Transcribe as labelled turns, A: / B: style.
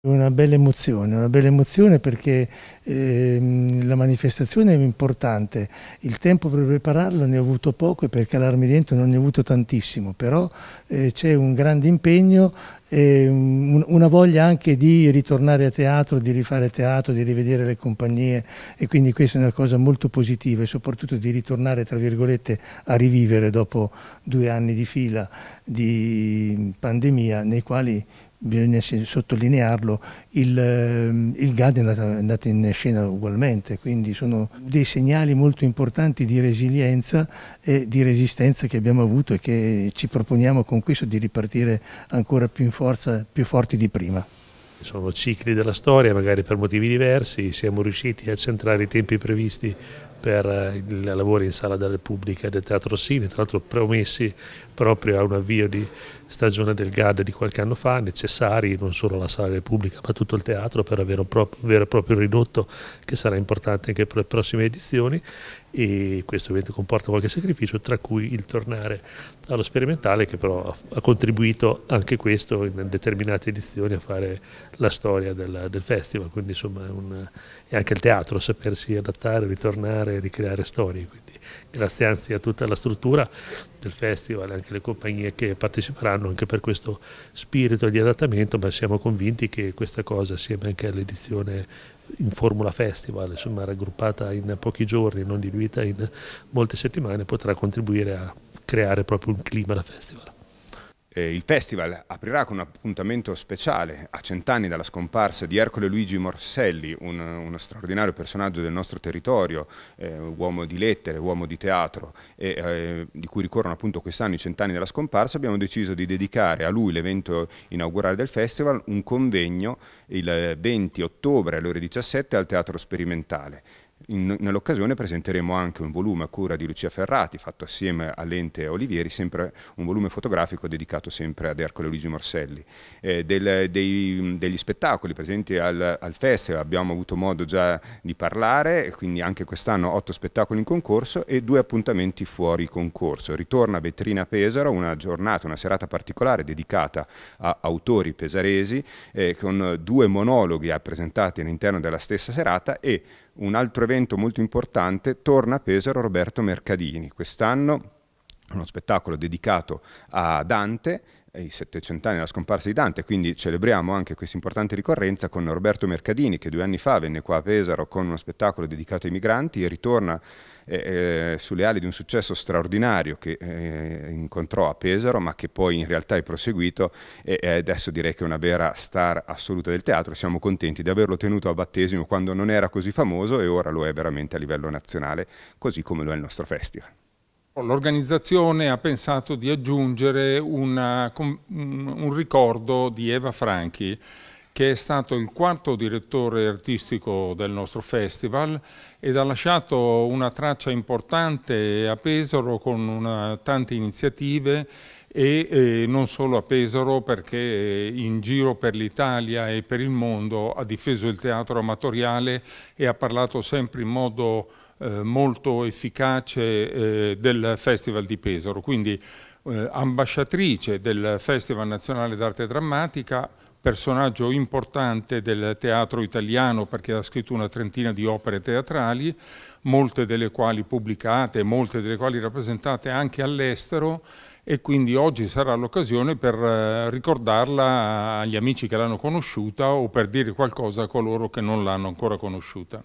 A: Una bella emozione, una bella emozione perché eh, la manifestazione è importante, il tempo per prepararla ne ho avuto poco e per calarmi dentro non ne ho avuto tantissimo, però eh, c'è un grande impegno e un, una voglia anche di ritornare a teatro, di rifare teatro, di rivedere le compagnie e quindi questa è una cosa molto positiva e soprattutto di ritornare tra virgolette a rivivere dopo due anni di fila di pandemia nei quali bisogna sottolinearlo, il, ehm, il GAD è andato, è andato, in scena ugualmente, quindi sono dei segnali molto importanti di resilienza e di resistenza che abbiamo avuto e che ci proponiamo con questo di ripartire ancora più in forza, più forti di prima.
B: Sono cicli della storia, magari per motivi diversi, siamo riusciti a centrare i tempi previsti per eh, i lavori in Sala della Repubblica del Teatro Sini, tra l'altro promessi proprio a un avvio di stagione del GAD di qualche anno fa, necessari non solo alla Sala della Repubblica ma tutto il teatro per avere un vero e proprio ridotto che sarà importante anche per le prossime edizioni e questo ovviamente comporta qualche sacrificio, tra cui il tornare allo sperimentale che però ha contribuito anche questo in determinate edizioni a fare la storia del, del festival, quindi insomma un, e anche il teatro, sapersi adattare, ritornare raccontare e ricreare storie. Quindi grazie anzi a tutta la struttura del festival, e anche alle compagnie che parteciperanno anche per questo spirito di adattamento, ma siamo convinti che questa cosa, assieme anche all'edizione in Formula Festival, insomma raggruppata in pochi giorni, non diluita in molte settimane, potrà contribuire a creare proprio un clima da festival.
C: Eh, il festival aprirà con un appuntamento speciale a cent'anni dalla scomparsa di Ercole Luigi Morselli, un, uno straordinario personaggio del nostro territorio, eh, uomo di lettere, uomo di teatro, e, eh, di cui ricorrono appunto quest'anno i cent'anni della scomparsa. Abbiamo deciso di dedicare a lui l'evento inaugurale del festival, un convegno il 20 ottobre alle ore 17 al Teatro Sperimentale nell'occasione presenteremo anche un volume a cura di Lucia Ferrati, fatto assieme all'ente Olivieri, sempre un volume fotografico dedicato sempre ad Ercole Luigi Morselli. Eh, del, dei, degli spettacoli presenti al, al festival abbiamo avuto modo già di parlare, quindi anche quest'anno otto spettacoli in concorso e due appuntamenti fuori concorso. Ritorna Vetrina Pesaro, una giornata, una serata particolare dedicata a autori pesaresi, eh, con due monologhi presentati all'interno della stessa serata e un altro evento molto importante torna a Pesaro Roberto Mercadini. Quest'anno uno spettacolo dedicato a Dante, eh, i 700 anni della scomparsa di Dante, quindi celebriamo anche questa importante ricorrenza con Roberto Mercadini che due anni fa venne qua a Pesaro con uno spettacolo dedicato ai migranti e ritorna eh, eh, sulle ali di un successo straordinario che eh, incontrò a Pesaro ma che poi in realtà è proseguito e adesso direi che è una vera star assoluta del teatro, siamo contenti di averlo tenuto a battesimo quando non era così famoso e ora lo è veramente a livello nazionale, così come lo è il nostro festival.
D: L'organizzazione ha pensato di aggiungere una, un ricordo di Eva Franchi che è stato il quarto direttore artistico del nostro festival ed ha lasciato una traccia importante a Pesaro con una, tante iniziative e eh, non solo a Pesaro perché eh, in giro per l'Italia e per il mondo ha difeso il teatro amatoriale e ha parlato sempre in modo eh, molto efficace eh, del Festival di Pesaro. Quindi eh, ambasciatrice del Festival Nazionale d'Arte Drammatica, personaggio importante del teatro italiano perché ha scritto una trentina di opere teatrali, molte delle quali pubblicate, molte delle quali rappresentate anche all'estero e quindi oggi sarà l'occasione per eh, ricordarla agli amici che l'hanno
A: conosciuta o per dire qualcosa a coloro che non l'hanno ancora conosciuta.